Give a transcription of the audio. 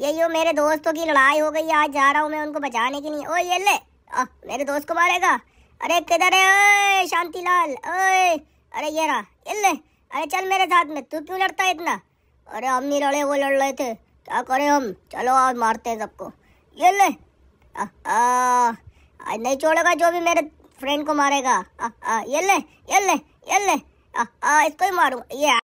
ये यो मेरे दोस्तों की लड़ाई हो गई आज जा रहा हूँ मैं उनको बचाने के लिए ओ ये ले आ, मेरे दोस्त को मारेगा अरे किधर है ओए शांतिलाल ओए अरे ये रहा ये ले अरे चल मेरे साथ में तू क्यों लड़ता है इतना अरे हम नहीं लड़े वो लड़ रहे थे क्या करें हम चलो आज मारते हैं सबको ये ले आज नहीं छोड़ेगा जो भी मेरे फ्रेंड को मारेगा आ, आ, ये ले ये ले ये ले आ, आ, इसको ही मारूँ ये